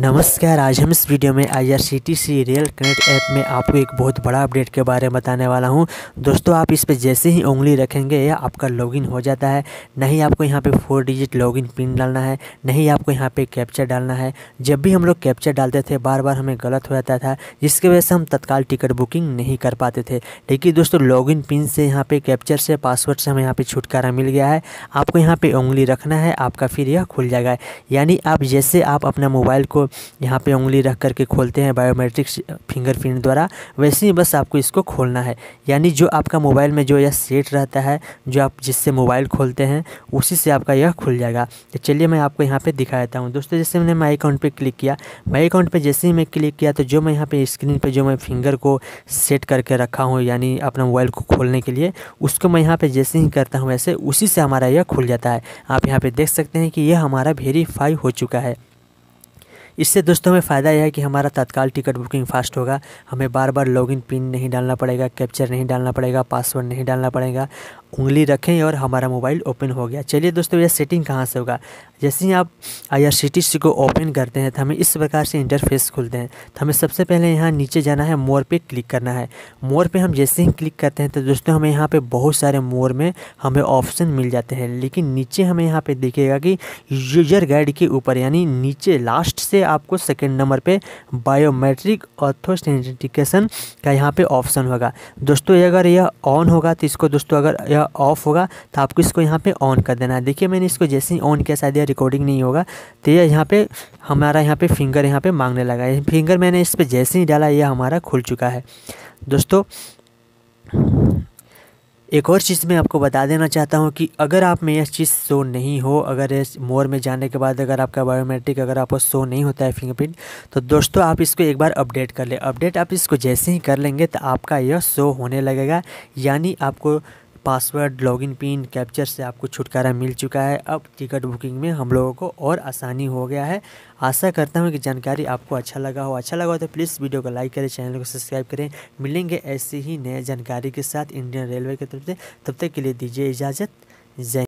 नमस्कार आज हम इस वीडियो में I R C T C rail connect app में आपको एक बहुत बड़ा अपडेट के बारे में बताने वाला हूं दोस्तों आप इस पर जैसे ही उंगली रखेंगे आपका लॉगिन हो जाता है नहीं आपको यहां पे फोर डिजिट लॉगिन पिन डालना है नहीं आपको यहां पे कैप्चर डालना है जब भी हम लोग कैप्चर डालते थे बार बार हमें गलत हो जाता था जिसकी वजह से हम तत्काल टिकट बुकिंग नहीं कर पाते थे लेकिन दोस्तों लॉगिन पिन से यहाँ पर कैप्चर से पासवर्ड से हमें यहाँ पर छुटकारा मिल गया है आपको यहाँ पर उंगली रखना है आपका फिर यह खुल जाएगा यानी आप जैसे आप अपना मोबाइल को यहाँ पे उंगली रख करके खोलते हैं बायोमेट्रिक्स फिंगरप्रिंट द्वारा वैसे ही बस आपको इसको खोलना है यानी जो आपका मोबाइल में जो यह सेट रहता है जो आप जिससे मोबाइल खोलते हैं उसी से आपका यह खुल जाएगा तो चलिए मैं आपको यहाँ पर दिखा देता हूँ दोस्तों जैसे मैंने माई अकाउंट पर क्लिक किया माई अकाउंट पर जैसे ही मैं क्लिक किया तो जो मैं यहाँ पर स्क्रीन पर जो मैं फिंगर को सेट करके रखा हूँ यानी अपना मोबाइल को खोलने के लिए उसको मैं यहाँ पर जैसे ही करता हूँ वैसे उसी से हमारा यह खुल जाता है आप यहाँ पर देख सकते हैं कि यह हमारा वेरीफाई हो चुका है इससे दोस्तों हमें फ़ायदा यह है कि हमारा तत्काल टिकट बुकिंग फास्ट होगा हमें बार बार लॉगिन पिन नहीं डालना पड़ेगा कैप्चर नहीं डालना पड़ेगा पासवर्ड नहीं डालना पड़ेगा उंगली रखें और हमारा मोबाइल ओपन हो गया चलिए दोस्तों यह सेटिंग कहाँ से होगा जैसे ही आप आई को ओपन करते हैं तो हमें इस प्रकार से इंटरफेस खुलते हैं तो हमें सबसे पहले यहाँ नीचे जाना है मोर पे क्लिक करना है मोर पे हम जैसे ही क्लिक करते हैं तो दोस्तों हमें यहाँ पे बहुत सारे मोर में हमें ऑप्शन मिल जाते हैं लेकिन नीचे हमें यहाँ पर देखेगा कि यूजर गाइड के ऊपर यानी नीचे लास्ट से आपको सेकेंड नंबर पर बायोमेट्रिक ऑथोसेंटिकेशन का यहाँ पर ऑप्शन होगा दोस्तों अगर यह ऑन होगा तो इसको दोस्तों अगर यह ऑफ होगा तो आपको इसको यहाँ पे ऑन कर देना है देखिए मैंने इसको जैसे ही ऑन किया शायद यह रिकॉर्डिंग नहीं होगा तो यह यहाँ पे हमारा यहाँ पे फिंगर यहाँ पे मांगने लगा है फिंगर मैंने इस पर जैसे ही डाला यह हमारा खुल चुका है दोस्तों एक और चीज़ मैं आपको बता देना चाहता हूँ कि अगर आप में यह चीज़ शो नहीं हो अगर मोर में जाने के बाद अगर आपका बायोमेट्रिक अगर आपको शो नहीं होता है फिंगरप्रिंट तो दोस्तों आप इसको एक बार अपडेट कर ले अपडेट आप इसको जैसे ही कर लेंगे तो आपका यह शो होने लगेगा यानी आपको पासवर्ड लॉगिन पिन कैप्चर से आपको छुटकारा मिल चुका है अब टिकट बुकिंग में हम लोगों को और आसानी हो गया है आशा करता हूँ कि जानकारी आपको अच्छा लगा हो अच्छा लगा हो तो प्लीज़ वीडियो को लाइक करें चैनल को सब्सक्राइब करें मिलेंगे ऐसी ही नए जानकारी के साथ इंडियन रेलवे की तरफ से तब तक के लिए दीजिए इजाज़त जय